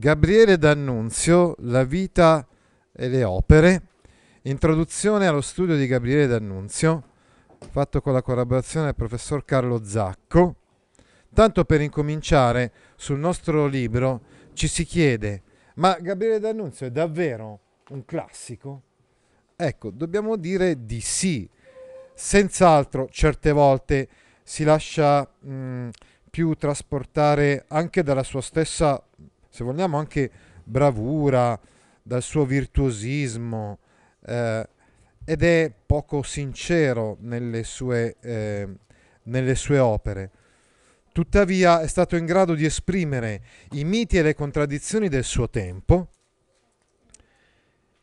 Gabriele D'Annunzio, La vita e le opere, introduzione allo studio di Gabriele D'Annunzio, fatto con la collaborazione del professor Carlo Zacco. Tanto per incominciare, sul nostro libro ci si chiede, ma Gabriele D'Annunzio è davvero un classico? Ecco, dobbiamo dire di sì. Senz'altro, certe volte si lascia mh, più trasportare anche dalla sua stessa se vogliamo anche bravura, dal suo virtuosismo eh, ed è poco sincero nelle sue, eh, nelle sue opere. Tuttavia è stato in grado di esprimere i miti e le contraddizioni del suo tempo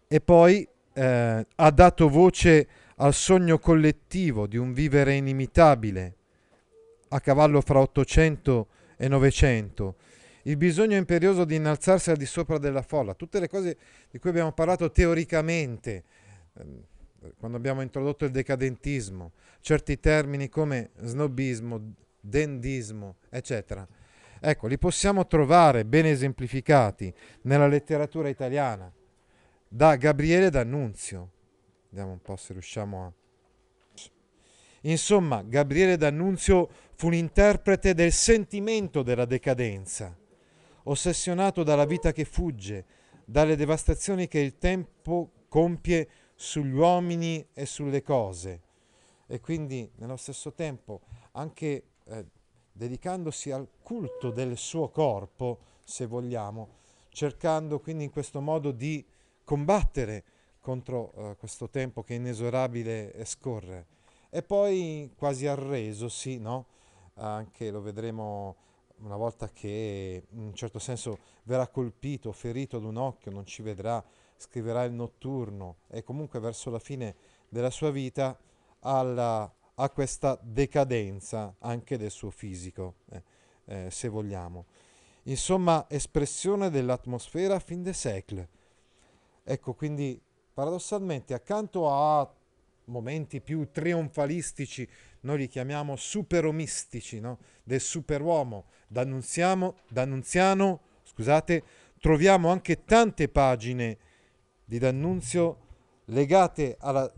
e poi eh, ha dato voce al sogno collettivo di un vivere inimitabile a cavallo fra 800 e 900 il bisogno imperioso di innalzarsi al di sopra della folla, tutte le cose di cui abbiamo parlato teoricamente, ehm, quando abbiamo introdotto il decadentismo, certi termini come snobismo, dendismo, eccetera. Ecco, li possiamo trovare ben esemplificati nella letteratura italiana da Gabriele D'Annunzio. Vediamo un po' se riusciamo a... Insomma, Gabriele D'Annunzio fu l'interprete del sentimento della decadenza ossessionato dalla vita che fugge, dalle devastazioni che il tempo compie sugli uomini e sulle cose. E quindi nello stesso tempo, anche eh, dedicandosi al culto del suo corpo, se vogliamo, cercando quindi in questo modo di combattere contro eh, questo tempo che inesorabile scorre. E poi quasi arresosi, no? Anche lo vedremo una volta che in un certo senso verrà colpito, ferito ad un occhio, non ci vedrà, scriverà il notturno e comunque verso la fine della sua vita alla, a questa decadenza anche del suo fisico, eh, eh, se vogliamo. Insomma, espressione dell'atmosfera fin de siècle. Ecco, quindi paradossalmente accanto a momenti più trionfalistici noi li chiamiamo superomistici, no? del superuomo. D'Annunziamo, D'Annunziano, scusate, troviamo anche tante pagine di D'Annunzio legate alla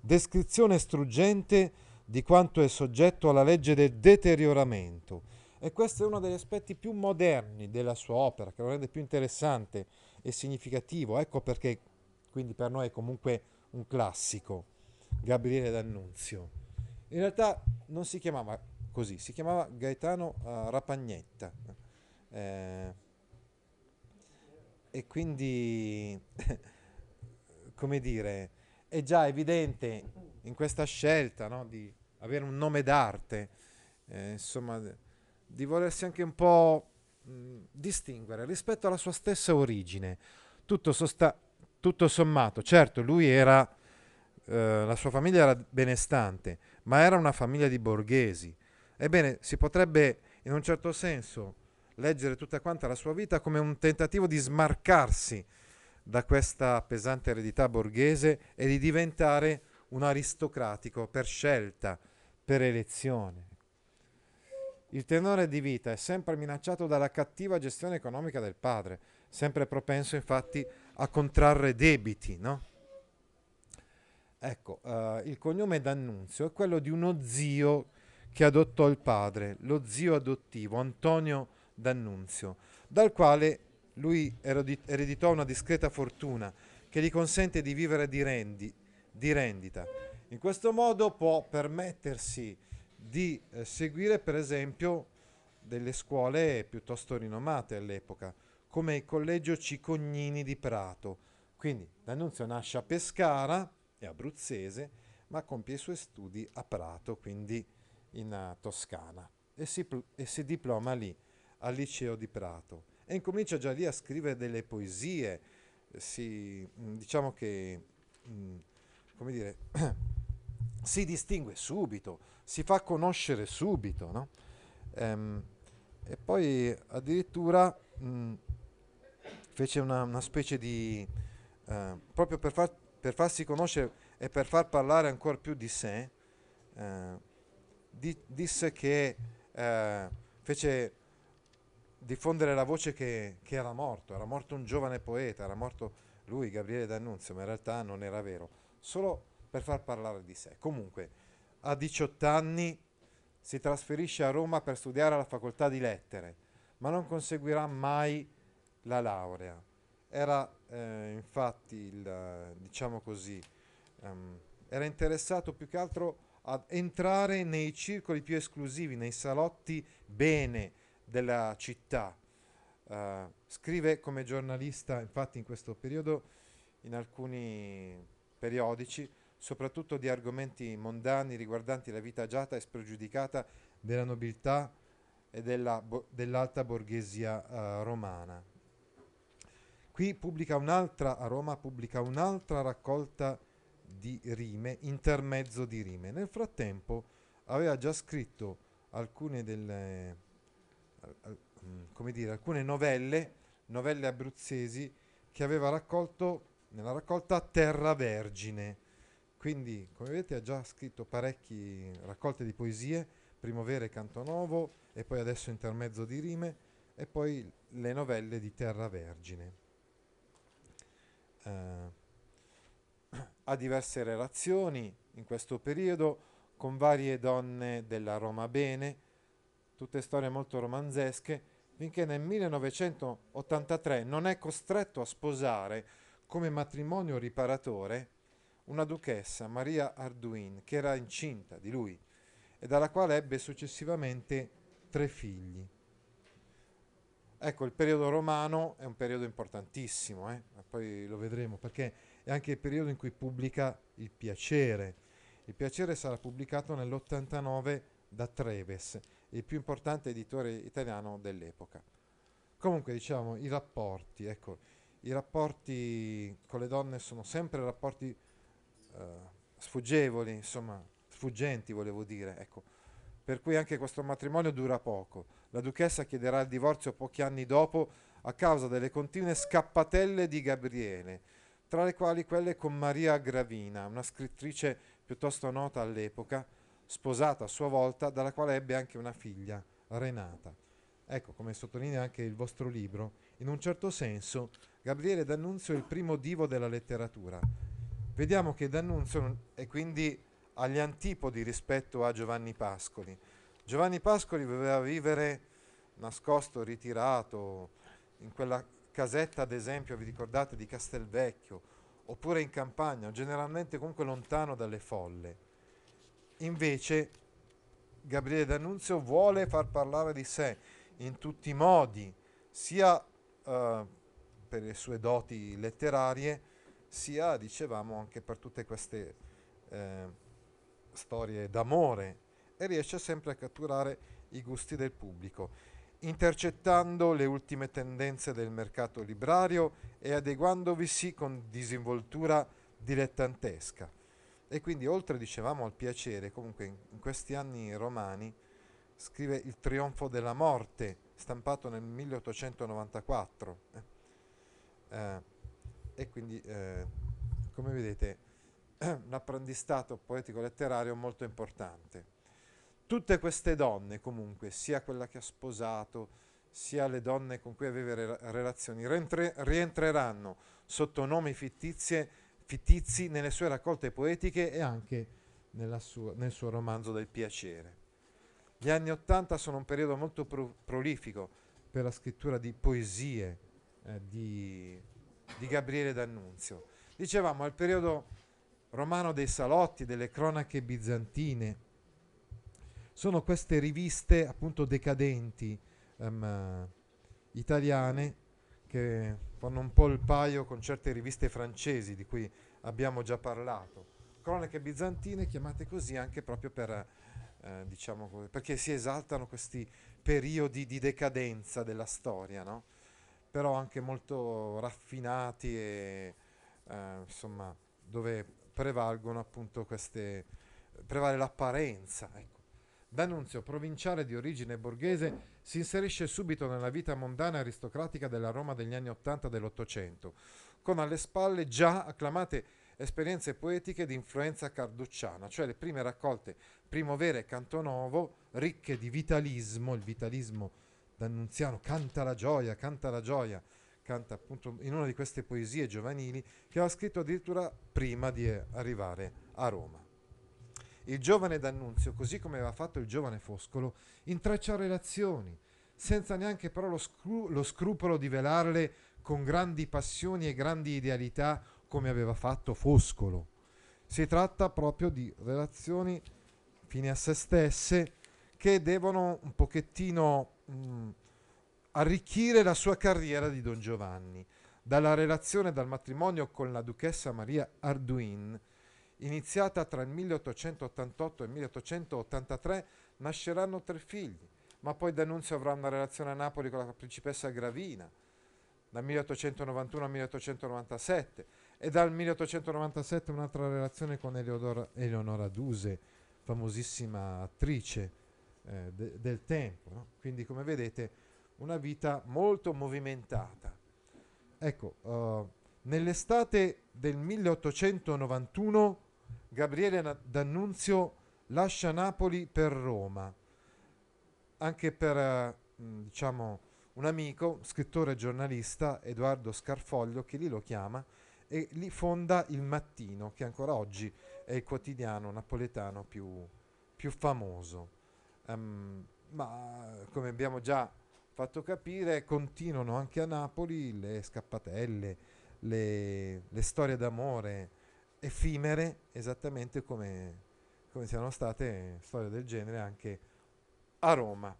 descrizione struggente di quanto è soggetto alla legge del deterioramento. E questo è uno degli aspetti più moderni della sua opera, che lo rende più interessante e significativo. Ecco perché, quindi per noi è comunque un classico, Gabriele D'Annunzio. In realtà non si chiamava così, si chiamava Gaetano uh, Rapagnetta. Eh, e quindi, come dire, è già evidente in questa scelta no, di avere un nome d'arte, eh, insomma, di volersi anche un po' mh, distinguere rispetto alla sua stessa origine. Tutto, sosta- tutto sommato, certo, lui era, eh, la sua famiglia era benestante, ma era una famiglia di borghesi. Ebbene, si potrebbe in un certo senso leggere tutta quanta la sua vita come un tentativo di smarcarsi da questa pesante eredità borghese e di diventare un aristocratico per scelta, per elezione. Il tenore di vita è sempre minacciato dalla cattiva gestione economica del padre, sempre propenso infatti a contrarre debiti, no? Ecco, uh, il cognome d'Annunzio è quello di uno zio che adottò il padre, lo zio adottivo, Antonio d'Annunzio, dal quale lui ereditò una discreta fortuna che gli consente di vivere di, rendi, di rendita. In questo modo può permettersi di eh, seguire, per esempio, delle scuole piuttosto rinomate all'epoca, come il Collegio Cicognini di Prato. Quindi D'Annunzio nasce a Pescara, è abruzzese, ma compie i suoi studi a Prato, quindi in eh, Toscana, e si, e si diploma lì, al liceo di Prato. E incomincia già lì a scrivere delle poesie, si, mm, diciamo che, mm, come dire, si distingue subito, si fa conoscere subito, no? ehm, e poi addirittura mh, mm, fece una, una, specie di... Eh, proprio per far per farsi conoscere e per far parlare ancora più di sé, eh, di, disse che eh, fece diffondere la voce che, che, era morto, era morto un giovane poeta, era morto lui, Gabriele D'Annunzio, ma in realtà non era vero, solo per far parlare di sé. Comunque, a 18 anni si trasferisce a Roma per studiare alla facoltà di lettere, ma non conseguirà mai la laurea era eh, infatti il, diciamo così, um, era interessato più che altro ad entrare nei circoli più esclusivi, nei salotti bene della città. Uh, scrive come giornalista, infatti in questo periodo, in alcuni periodici, soprattutto di argomenti mondani riguardanti la vita agiata e spregiudicata della nobiltà e della bo- dell'alta borghesia uh, romana. Qui pubblica un'altra, a Roma pubblica un'altra raccolta di rime, intermezzo di rime. Nel frattempo aveva già scritto alcune delle, mm, come dire, alcune novelle, novelle abruzzesi, che aveva raccolto nella raccolta Terra Vergine. Quindi, come vedete, ha già scritto parecchie raccolte di poesie, Primovere e Cantonovo, e poi adesso Intermezzo di Rime, e poi le novelle di Terra Vergine. Eh, ha diverse relazioni in questo periodo con varie donne della Roma Bene, tutte storie molto romanzesche, finché nel 1983 non è costretto a sposare come matrimonio riparatore una duchessa, Maria Arduin, che era incinta di lui e dalla quale ebbe successivamente tre figli. Ecco, il periodo romano è un periodo importantissimo, eh? poi lo vedremo, perché è anche il periodo in cui pubblica Il piacere. Il piacere sarà pubblicato nell'89 da Treves, il più importante editore italiano dell'epoca. Comunque, diciamo, i rapporti, ecco, i rapporti con le donne sono sempre rapporti eh, sfuggevoli, insomma, sfuggenti, volevo dire, ecco per cui anche questo matrimonio dura poco. La duchessa chiederà il divorzio pochi anni dopo a causa delle continue scappatelle di Gabriele, tra le quali quelle con Maria Gravina, una scrittrice piuttosto nota all'epoca, sposata a sua volta, dalla quale ebbe anche una figlia, Renata. Ecco, come sottolinea anche il vostro libro, in un certo senso Gabriele D'Annunzio è il primo divo della letteratura. Vediamo che D'Annunzio è quindi agli antipodi rispetto a Giovanni Pascoli. Giovanni Pascoli doveva vivere nascosto, ritirato, in quella casetta, ad esempio, vi ricordate, di Castelvecchio, oppure in campagna, generalmente comunque lontano dalle folle. Invece Gabriele D'Annunzio vuole far parlare di sé in tutti i modi, sia eh, per le sue doti letterarie, sia, dicevamo, anche per tutte queste... Eh, storie d'amore e riesce sempre a catturare i gusti del pubblico, intercettando le ultime tendenze del mercato librario e adeguandovisi con disinvoltura dilettantesca. E quindi oltre, dicevamo, al piacere, comunque in questi anni romani scrive Il trionfo della morte, stampato nel 1894. Eh. eh, e quindi, eh, come vedete, un apprendistato poetico-letterario molto importante. Tutte queste donne comunque, sia quella che ha sposato, sia le donne con cui aveva re- relazioni, rientre- rientreranno sotto nomi fittizie, fittizi nelle sue raccolte poetiche e anche sua, nel suo romanzo del piacere. Gli anni Ottanta sono un periodo molto pro- prolifico per la scrittura di poesie eh, di, di Gabriele D'Annunzio. Dicevamo, è il periodo Romano dei Salotti, delle cronache bizantine. Sono queste riviste appunto decadenti um, italiane che fanno un po' il paio con certe riviste francesi di cui abbiamo già parlato. Cronache bizantine chiamate così anche proprio per, eh, diciamo perché si esaltano questi periodi di decadenza della storia, no? però anche molto raffinati e eh, insomma dove prevalgono appunto queste, prevale l'apparenza. Ecco. D'Annunzio, provinciale di origine borghese, si inserisce subito nella vita mondana aristocratica della Roma degli anni Ottanta dell'Ottocento, con alle spalle già acclamate esperienze poetiche di influenza carducciana, cioè le prime raccolte primovere e Cantonovo, ricche di vitalismo, il vitalismo d'Annunziano, canta la gioia, canta la gioia, canta appunto in una di queste poesie giovanili che aveva scritto addirittura prima di eh, arrivare a Roma. Il giovane D'Annunzio, così come aveva fatto il giovane Foscolo, intreccia relazioni, senza neanche però lo, scru- lo scrupolo di velarle con grandi passioni e grandi idealità come aveva fatto Foscolo. Si tratta proprio di relazioni fine a se stesse che devono un pochettino mh, mm, arricchire la sua carriera di Don Giovanni. Dalla relazione dal matrimonio con la duchessa Maria Arduin, iniziata tra il 1888 e il 1883, nasceranno tre figli, ma poi D'Annunzio avrà una relazione a Napoli con la principessa Gravina, dal 1891 al 1897, e dal 1897 un'altra relazione con Eleodora, Eleonora Duse, famosissima attrice eh, de, del tempo. No? Quindi, come vedete, una vita molto movimentata. Ecco, uh, nell'estate del 1891 Gabriele D'Annunzio lascia Napoli per Roma, anche per, uh, diciamo, un amico, scrittore e giornalista, Edoardo Scarfoglio, che lì lo chiama, e lì fonda Il Mattino, che ancora oggi è il quotidiano napoletano più, più famoso. Um, ma come abbiamo già fatto capire, continuano anche a Napoli le scappatelle, le, le storie d'amore effimere, esattamente come, come siano state storie del genere anche a Roma.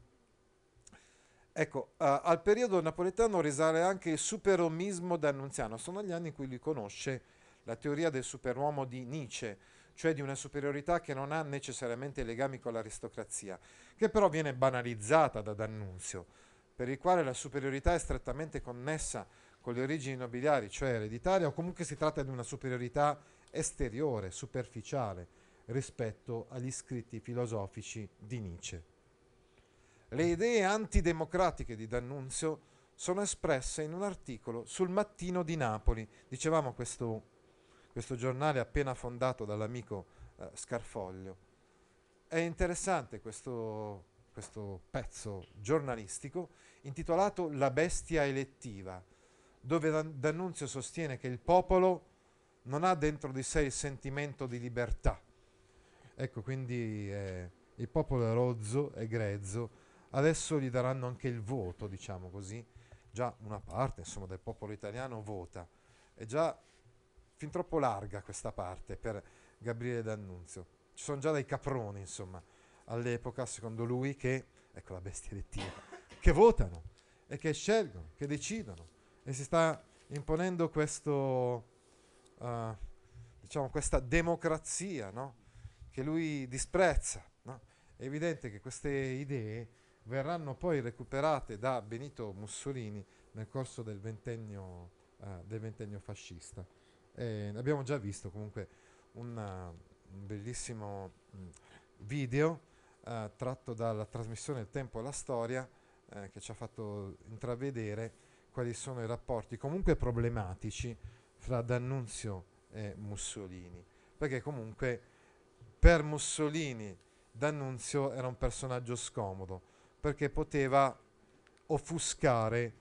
Ecco, uh, al periodo napoletano risale anche il superomismo d'Annunziano, sono gli anni in cui lui conosce la teoria del superuomo di Nietzsche, cioè di una superiorità che non ha necessariamente legami con l'aristocrazia, che però viene banalizzata da D'Annunzio per il quale la superiorità è strettamente connessa con le origini nobiliari, cioè ereditaria, o comunque si tratta di una superiorità esteriore, superficiale, rispetto agli scritti filosofici di Nietzsche. Le idee antidemocratiche di D'Annunzio sono espresse in un articolo sul Mattino di Napoli, dicevamo questo, questo giornale appena fondato dall'amico eh, Scarfoglio. È interessante questo questo pezzo giornalistico intitolato La bestia elettiva, dove D'Annunzio sostiene che il popolo non ha dentro di sé il sentimento di libertà. Ecco, quindi eh, il popolo è rozzo e grezzo, adesso gli daranno anche il voto, diciamo così, già una parte insomma, del popolo italiano vota, è già fin troppo larga questa parte per Gabriele D'Annunzio, ci sono già dei caproni insomma all'epoca, secondo lui, che, ecco la bestia elettiva, che votano e che scelgono, che decidono. E si sta imponendo questo, uh, diciamo, questa democrazia no? che lui disprezza. No? È evidente che queste idee verranno poi recuperate da Benito Mussolini nel corso del ventennio, uh, del ventennio fascista. E abbiamo già visto comunque una, eh, un bellissimo mm, video eh, tratto dalla trasmissione Il tempo e la storia, eh, che ci ha fatto intravedere quali sono i rapporti comunque problematici fra D'Annunzio e Mussolini, perché comunque per Mussolini D'Annunzio era un personaggio scomodo, perché poteva offuscare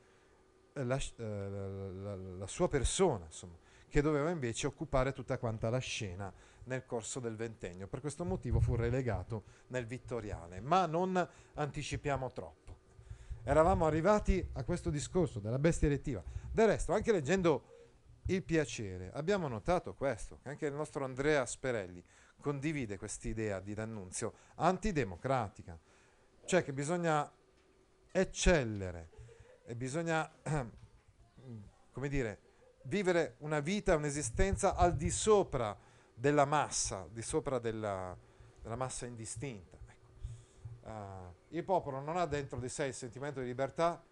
eh, la, eh, la, la, la sua persona, insomma, che doveva invece occupare tutta quanta la scena nel corso del ventennio. Per questo motivo fu relegato nel Vittoriale, ma non anticipiamo troppo. Eravamo arrivati a questo discorso della bestia elettiva. Del resto, anche leggendo il piacere, abbiamo notato questo, che anche il nostro Andrea Sperelli condivide quest'idea di D'Annunzio antidemocratica, cioè che bisogna eccellere e bisogna, come dire, vivere una vita, un'esistenza al di sopra di della massa, di sopra della, della massa indistinta. Ecco. Uh, il popolo non ha dentro di sé il sentimento di libertà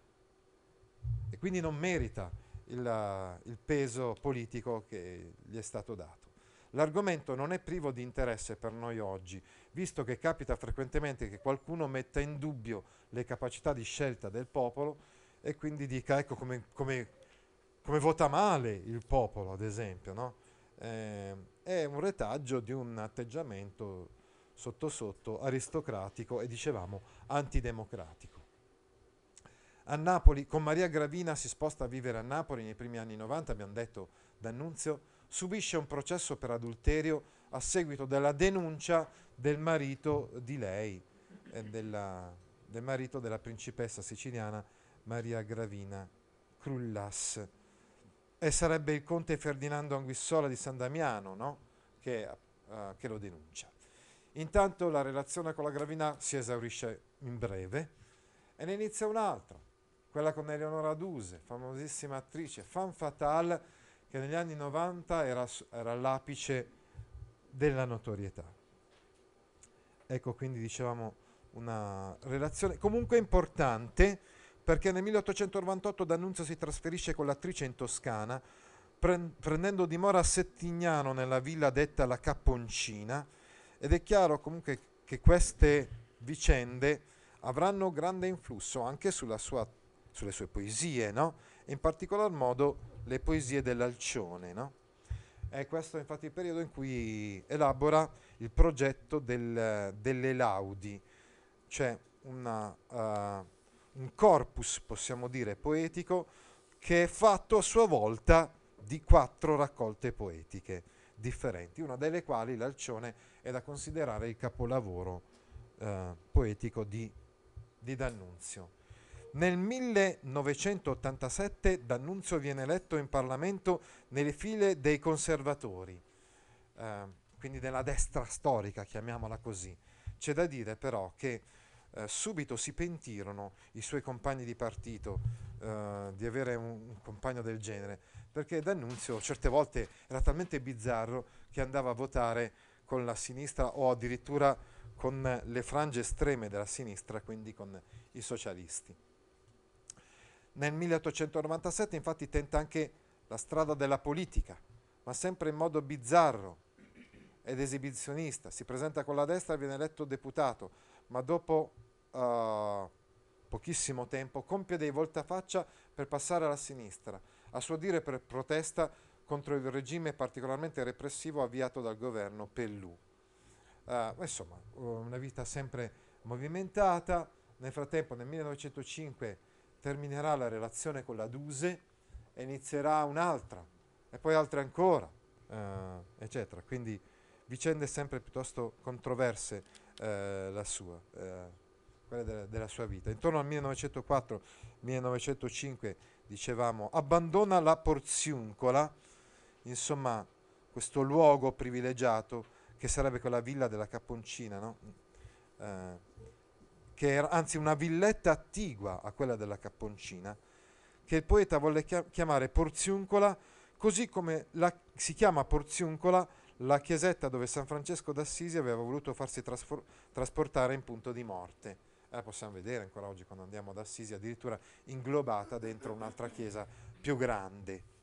e quindi non merita il, il peso politico che gli è stato dato. L'argomento non è privo di interesse per noi oggi, visto che capita frequentemente che qualcuno metta in dubbio le capacità di scelta del popolo e quindi dica ecco come, come, come vota male il popolo, ad esempio, no? eh, è un retaggio di un atteggiamento sotto sotto aristocratico e dicevamo antidemocratico. A Napoli, con Maria Gravina si sposta a vivere a Napoli nei primi anni 90, abbiamo detto D'Annunzio, subisce un processo per adulterio a seguito della denuncia del marito di lei, eh, della, del marito della principessa siciliana Maria Gravina Crullas e sarebbe il conte Ferdinando Anguissola di San Damiano no? che, uh, che, lo denuncia. Intanto la relazione con la Gravina si esaurisce in breve e ne inizia un'altra, quella con Eleonora Duse, famosissima attrice, fan fatale, che negli anni 90 era, era all'apice della notorietà. Ecco quindi dicevamo una relazione comunque importante perché nel 1898 D'Annunzio si trasferisce con l'attrice in Toscana, prendendo dimora a Settignano nella villa detta La Capponcina, ed è chiaro comunque che queste vicende avranno grande influsso anche sua, sulle sue poesie, no? in particolar modo le poesie dell'Alcione. No? E questo è infatti il periodo in cui elabora il progetto del, delle laudi, cioè una... Uh, un corpus, possiamo dire, poetico che è fatto a sua volta di quattro raccolte poetiche differenti, una delle quali l'Alcione è da considerare il capolavoro eh, poetico di, di D'Annunzio. Nel 1987 D'Annunzio viene eletto in Parlamento nelle file dei conservatori, eh, quindi della destra storica, chiamiamola così. C'è da dire però che eh, subito si pentirono i suoi compagni di partito eh, di avere un, un, compagno del genere, perché D'Annunzio certe volte era talmente bizzarro che andava a votare con la sinistra o addirittura con le frange estreme della sinistra, quindi con i socialisti. Nel 1897 infatti tenta anche la strada della politica, ma sempre in modo bizzarro ed esibizionista. Si presenta con la destra e viene eletto deputato, ma dopo uh, pochissimo tempo, compie dei voltafaccia per passare alla sinistra, a suo dire per protesta contro il regime particolarmente repressivo avviato dal governo Pellù. Uh, insomma, uh, una vita sempre movimentata. Nel frattempo, nel 1905, terminerà la relazione con la Duse e inizierà un'altra, e poi altre ancora, uh, eccetera. Quindi vicende sempre piuttosto controverse uh, la sua. Uh quella della, della sua vita. Intorno al 1904-1905 dicevamo abbandona la Porziuncola, insomma questo luogo privilegiato che sarebbe quella villa della Capponcina, no? eh, che era anzi una villetta attigua a quella della Capponcina, che il poeta volle chiamare Porziuncola, così come la, si chiama Porziuncola la chiesetta dove San Francesco d'Assisi aveva voluto farsi traspor- trasportare in punto di morte eh, possiamo vedere ancora oggi quando andiamo ad Assisi, addirittura inglobata dentro un'altra chiesa più grande.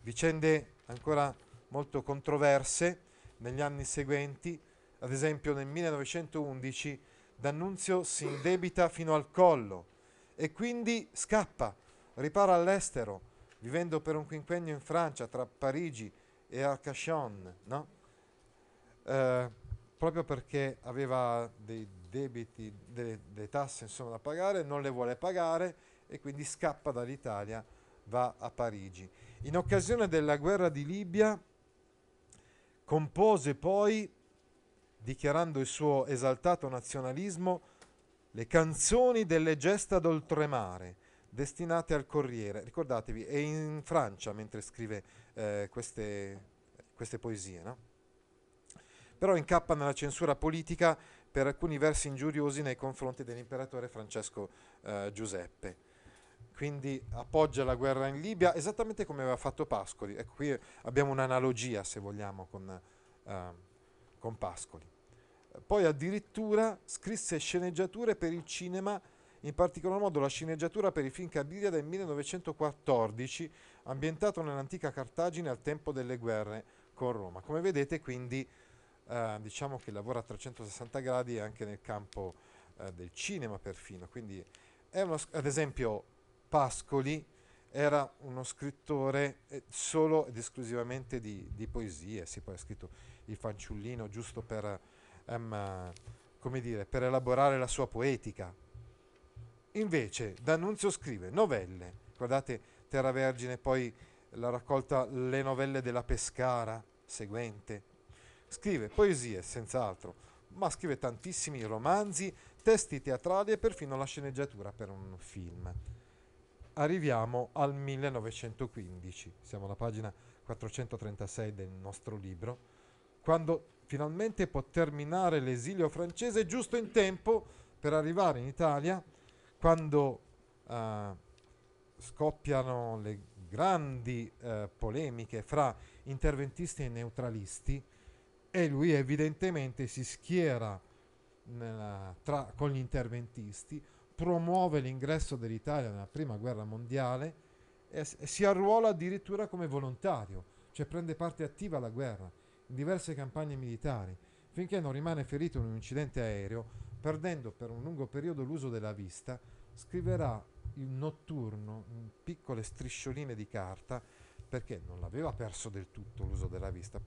Vicende ancora molto controverse negli anni seguenti, ad esempio nel 1911 D'Annunzio si indebita fino al collo e quindi scappa, ripara all'estero, vivendo per un quinquennio in Francia tra Parigi e Arcachon, no? eh, proprio perché aveva dei debiti, delle, delle tasse insomma, da pagare, non le vuole pagare e quindi scappa dall'Italia, va a Parigi. In occasione della guerra di Libia compose poi, dichiarando il suo esaltato nazionalismo, le canzoni delle gesta d'oltremare destinate al Corriere. Ricordatevi, è in Francia mentre scrive eh, queste, queste poesie, no? però incappa nella censura politica per alcuni versi ingiuriosi nei confronti dell'imperatore Francesco eh, Giuseppe. Quindi appoggia la guerra in Libia esattamente come aveva fatto Pascoli. Ecco, qui abbiamo un'analogia, se vogliamo, con, eh, con Pascoli. Poi addirittura scrisse sceneggiature per il cinema in particolar modo la sceneggiatura per il film Cabilia del 1914, ambientato nell'antica Cartagine al tempo delle guerre con Roma. Come vedete, quindi eh, diciamo che lavora a 360 gradi anche nel campo eh, del cinema perfino. Quindi ad esempio Pascoli era uno scrittore eh, solo ed esclusivamente di, di poesie, si poi ha scritto il fanciullino giusto per, um, dire, per elaborare la sua poetica. Invece D'Annunzio scrive novelle, guardate Terra Vergine poi la raccolta Le novelle della Pescara seguente, Scrive poesie, senz'altro, ma scrive tantissimi romanzi, testi teatrali e perfino la sceneggiatura per un film. Arriviamo al 1915, siamo alla pagina 436 del nostro libro, quando finalmente può terminare l'esilio francese giusto in tempo per arrivare in Italia, quando eh, scoppiano le grandi eh, polemiche fra interventisti e neutralisti, e lui evidentemente si schiera nella, tra, con gli interventisti, promuove l'ingresso dell'Italia nella prima guerra mondiale e, e si arruola addirittura come volontario, cioè prende parte attiva alla guerra in diverse campagne militari, finché non rimane ferito in un incidente aereo, perdendo per un lungo periodo l'uso della vista, scriverà in notturno in piccole striscioline di carta perché non l'aveva perso del tutto l'uso della vista,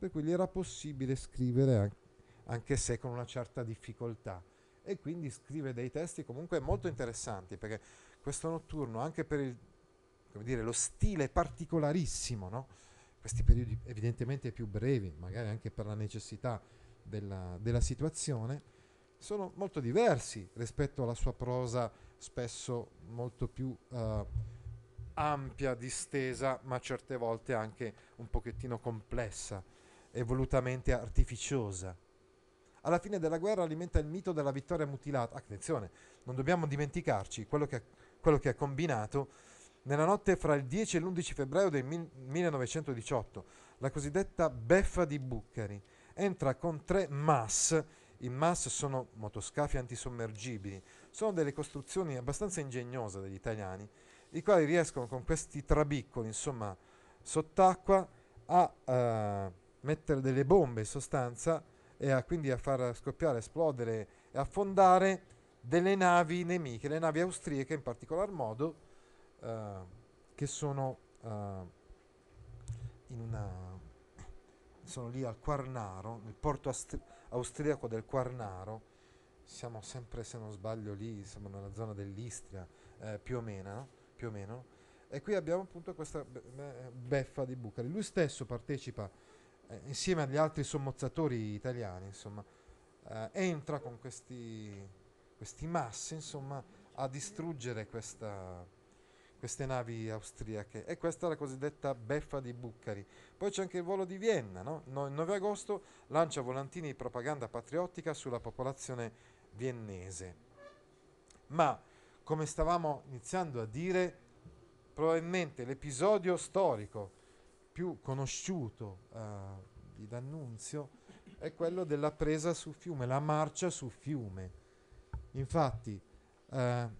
per cui gli era possibile scrivere anche se con una certa difficoltà e quindi scrive dei testi comunque molto interessanti perché questo notturno anche per il, dire, lo stile particolarissimo, no? questi periodi evidentemente più brevi, magari anche per la necessità della, della situazione, sono molto diversi rispetto alla sua prosa spesso molto più eh, ampia, distesa, ma certe volte anche un pochettino complessa e volutamente artificiosa. Alla fine della guerra alimenta il mito della vittoria mutilata. Attenzione, non dobbiamo dimenticarci quello che, quello che ha combinato nella notte fra il 10 e l'11 febbraio del 1918, la cosiddetta beffa di Buccari. Entra con tre MAS. I MAS sono motoscafi antisommergibili, sono delle costruzioni abbastanza ingegnose degli italiani, i quali riescono con questi trabiccoli, insomma, sott'acqua a eh, mettere delle bombe in sostanza e a, quindi a far scoppiare, esplodere e affondare delle navi nemiche, le navi austriache in particolar modo, uh, che sono, uh, in una, sono lì al Quarnaro, nel porto astri- austriaco del Quarnaro, siamo sempre, se non sbaglio, lì, siamo nella zona dell'Istria, eh, più o meno, no? più o meno. E qui abbiamo appunto questa beffa di Bucari. Lui stesso partecipa eh, insieme agli altri sommozzatori italiani, insomma, eh, entra con questi, questi massi, insomma, a distruggere questa, queste navi austriache. E questa è la cosiddetta beffa di Bucari. Poi c'è anche il volo di Vienna, no? no il 9 agosto lancia volantini di propaganda patriottica sulla popolazione viennese. Ma, come stavamo iniziando a dire, probabilmente l'episodio storico più conosciuto eh, di D'Annunzio è quello della presa su fiume, la marcia su fiume. Infatti, eh, a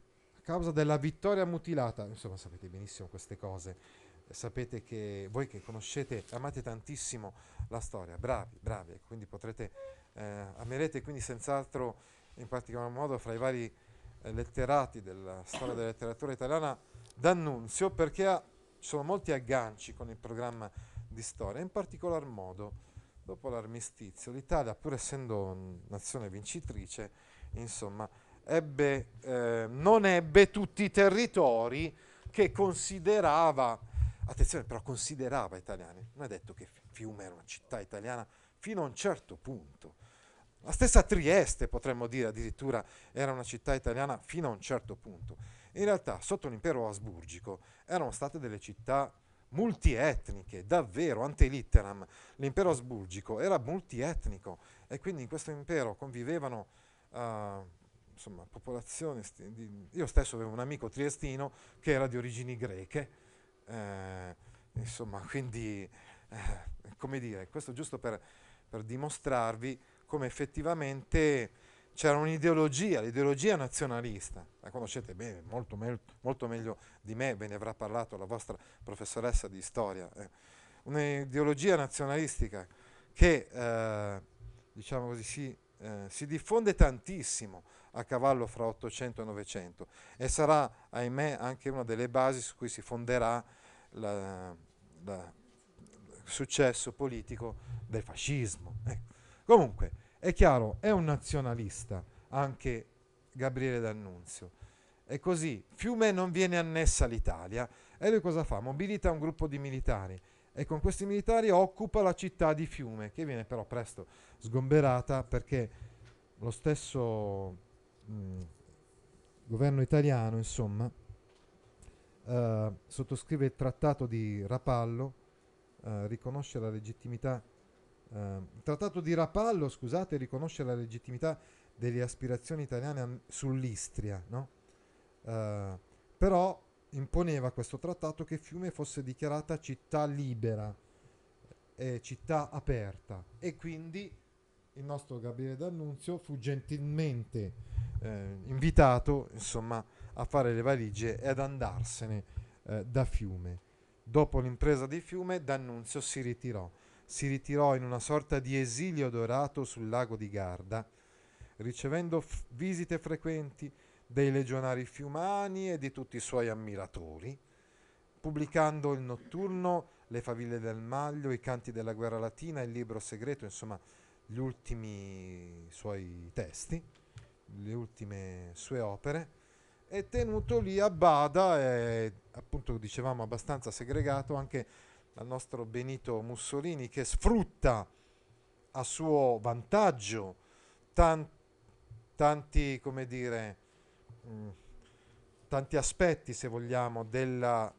causa della vittoria mutilata, insomma sapete benissimo queste cose, sapete che voi che conoscete, amate tantissimo la storia, bravi, bravi, ecco, quindi potrete, eh, amerete quindi senz'altro in particolar modo fra i vari eh, letterati della storia della letteratura italiana D'Annunzio perché ha ci sono molti agganci con il programma di storia, in particolar modo dopo l'armistizio l'Italia, pur essendo nazione vincitrice, insomma, ebbe, eh, non ebbe tutti i territori che considerava, attenzione però considerava italiani, non è detto che Fiume era una città italiana fino a un certo punto. La stessa Trieste, potremmo dire addirittura, era una città italiana fino a un certo punto. In realtà sotto l'impero asburgico erano state delle città multietniche, davvero ante litteram. L'impero asburgico era multietnico e quindi in questo impero convivevano uh, insomma, popolazioni. Sti- di- io stesso avevo un amico triestino che era di origini greche, eh, insomma, quindi eh, come dire, questo giusto per, per dimostrarvi come effettivamente c'era un'ideologia, l'ideologia nazionalista, la conoscete bene, molto, me- molto, meglio di me, ve ne avrà parlato la vostra professoressa di storia, eh. un'ideologia nazionalistica che, eh, diciamo così, si, eh, si diffonde tantissimo a cavallo fra 800 e 900 e sarà, ahimè, anche una delle basi su cui si fonderà il successo politico del fascismo. Ecco. Comunque, è chiaro, è un nazionalista anche Gabriele D'Annunzio. E così Fiume non viene annessa all'Italia e lui cosa fa? Mobilita un gruppo di militari e con questi militari occupa la città di Fiume, che viene però presto sgomberata perché lo stesso mh, mm, governo italiano, insomma, eh, sottoscrive il trattato di Rapallo, eh, riconosce la legittimità il ehm, trattato di Rapallo, scusate, riconosce la legittimità delle aspirazioni italiane sull'Istria, no? eh, però imponeva questo trattato che Fiume fosse dichiarata città libera, e città aperta e quindi il nostro Gabriele D'Annunzio fu gentilmente ehm, invitato insomma, a fare le valigie e ad andarsene eh, da Fiume. Dopo l'impresa di Fiume D'Annunzio si ritirò si ritirò in una sorta di esilio dorato sul lago di Garda, ricevendo f- visite frequenti dei legionari fiumani e di tutti i suoi ammiratori, pubblicando il notturno Le faville del Maglio, I canti della guerra latina, il libro segreto, insomma gli ultimi suoi testi, le ultime sue opere, e tenuto lì a bada e appunto dicevamo abbastanza segregato anche al nostro Benito Mussolini che sfrutta a suo vantaggio tan- tanti, come dire, mm, tanti aspetti, se vogliamo, del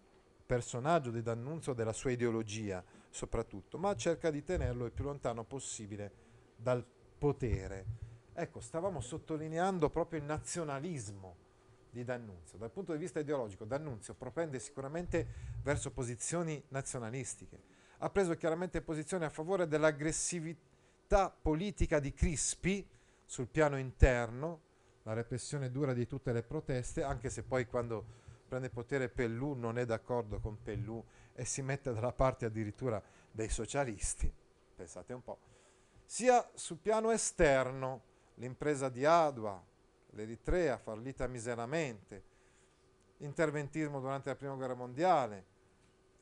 personaggio di D'Annunzio, della sua ideologia soprattutto, ma cerca di tenerlo il più lontano possibile dal potere. Ecco, stavamo sottolineando proprio il nazionalismo di D'Annunzio. Dal punto di vista ideologico, D'Annunzio propende sicuramente verso posizioni nazionalistiche. Ha preso chiaramente posizione a favore dell'aggressività politica di Crispi sul piano interno, la repressione dura di tutte le proteste, anche se poi quando prende potere Pellù non è d'accordo con Pellù e si mette dalla parte addirittura dei socialisti, pensate un po', sia sul piano esterno, l'impresa di Adua, l'Eritrea, fallita miseramente, interventismo durante la Prima Guerra Mondiale,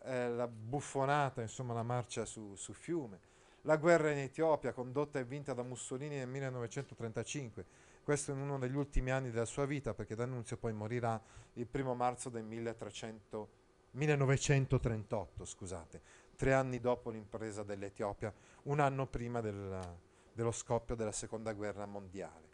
eh, la buffonata, insomma la marcia su, su fiume, la guerra in Etiopia condotta e vinta da Mussolini nel 1935, questo in uno degli ultimi anni della sua vita perché D'Annunzio poi morirà il primo marzo del 1300, 1938, scusate, tre anni dopo l'impresa dell'Etiopia, un anno prima del, dello scoppio della seconda guerra mondiale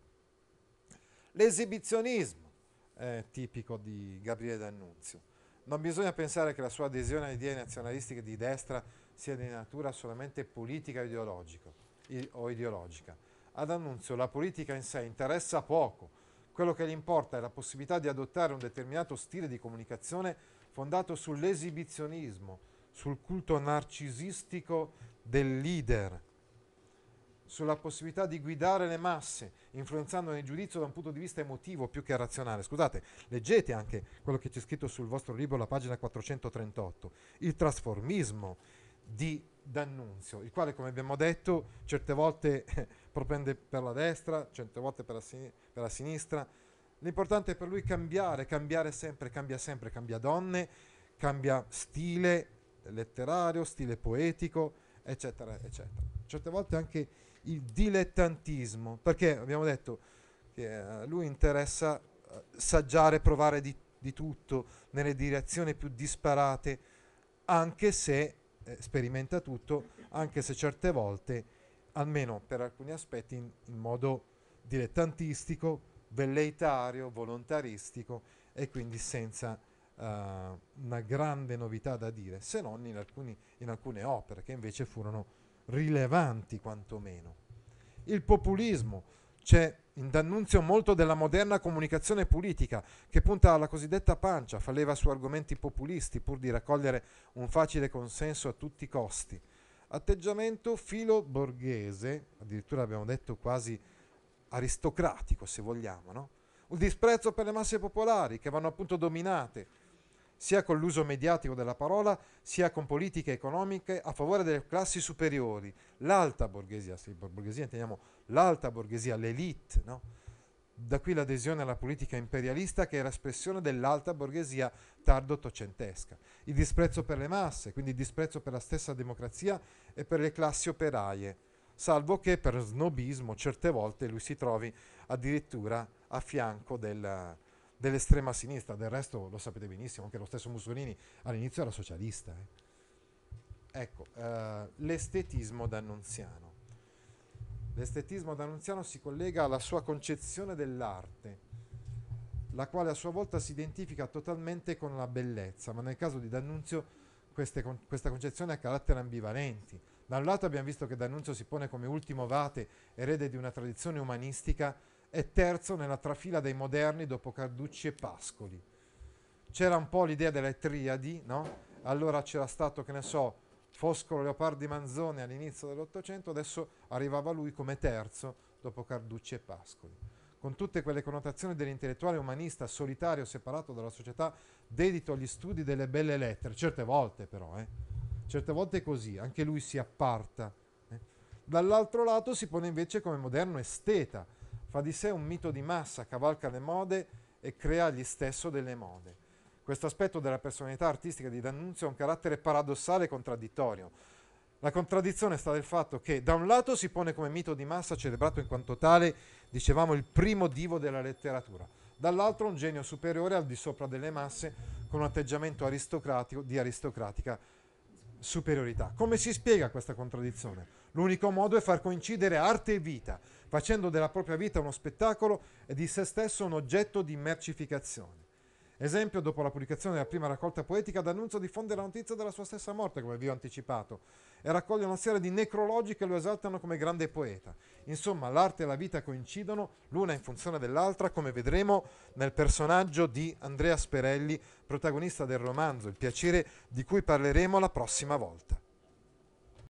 l'esibizionismo eh, tipico di Gabriele D'Annunzio. Non bisogna pensare che la sua adesione alle idee nazionalistiche di destra sia di natura solamente politica o ideologica. Ad Annunzio la politica in sé interessa poco, quello che gli importa è la possibilità di adottare un determinato stile di comunicazione fondato sull'esibizionismo, sul culto narcisistico del leader, sulla possibilità di guidare le masse, influenzandone il giudizio da un punto di vista emotivo più che razionale. Scusate, leggete anche quello che c'è scritto sul vostro libro, la pagina 438, il trasformismo di D'Annunzio, il quale, come abbiamo detto, certe volte propende per la destra, certe volte per la, sin- per la sinistra. L'importante è per lui cambiare, cambiare sempre, cambia sempre, cambia donne, cambia stile letterario, stile poetico, eccetera, eccetera. Certe volte anche il dilettantismo, perché abbiamo detto che a eh, lui interessa eh, saggiare, provare di, di tutto nelle direzioni più disparate, anche se eh, sperimenta tutto, anche se certe volte, almeno per alcuni aspetti, in, in modo dilettantistico, velleitario, volontaristico e quindi senza uh, una grande novità da dire, se non in, alcuni, in alcune opere che invece furono rilevanti quantomeno. Il populismo c'è in D'Annunzio molto della moderna comunicazione politica che punta alla cosiddetta pancia, fa leva su argomenti populisti pur di raccogliere un facile consenso a tutti i costi. Atteggiamento filo borghese, addirittura abbiamo detto quasi aristocratico se vogliamo, no? Un disprezzo per le masse popolari che vanno appunto dominate sia con l'uso mediatico della parola, sia con politiche economiche a favore delle classi superiori, l'alta borghesia, se borghesia intendiamo l'alta borghesia, l'elite, no? Da qui l'adesione alla politica imperialista che era espressione dell'alta borghesia tardo-ottocentesca. Il disprezzo per le masse, quindi il disprezzo per la stessa democrazia e per le classi operaie, salvo che per snobismo certe volte lui si trovi addirittura a fianco della, del, dell'estrema sinistra, del resto lo sapete benissimo, anche lo stesso Mussolini all'inizio era socialista. Eh. Ecco, eh, l'estetismo d'Annunziano. L'estetismo d'Annunziano si collega alla sua concezione dell'arte, la quale a sua volta si identifica totalmente con la bellezza, ma nel caso di D'Annunzio con- questa concezione ha caratteri ambivalenti. Da un lato abbiamo visto che D'Annunzio si pone come ultimo vate, erede di una tradizione umanistica, e terzo nella trafila dei moderni dopo Carducci e Pascoli. C'era un po' l'idea delle triadi, no? Allora c'era stato, che ne so, Foscolo Leopardi Manzoni all'inizio dell'Ottocento, adesso arrivava lui come terzo dopo Carducci e Pascoli. Con tutte quelle connotazioni dell'intellettuale umanista solitario, separato dalla società, dedito agli studi delle belle lettere, certe volte però, eh? certe volte è così, anche lui si apparta. Eh? Dall'altro lato si pone invece come moderno esteta, Fa di sé un mito di massa, cavalca le mode e crea gli stesso delle mode. Questo aspetto della personalità artistica di D'Annunzio ha un carattere paradossale e contraddittorio. La contraddizione sta nel fatto che da un lato si pone come mito di massa celebrato in quanto tale, dicevamo, il primo divo della letteratura, dall'altro un genio superiore al di sopra delle masse con un atteggiamento aristocratico di aristocratica superiorità. Come si spiega questa contraddizione? L'unico modo è far coincidere arte e vita, facendo della propria vita uno spettacolo e di se stesso un oggetto di mercificazione. Esempio, dopo la pubblicazione della prima raccolta poetica, D'Annunzio diffonde la notizia della sua stessa morte, come vi ho anticipato, e raccoglie una serie di necrologi che lo esaltano come grande poeta. Insomma, l'arte e la vita coincidono, l'una in funzione dell'altra, come vedremo nel personaggio di Andrea Sperelli, protagonista del romanzo Il piacere di cui parleremo la prossima volta.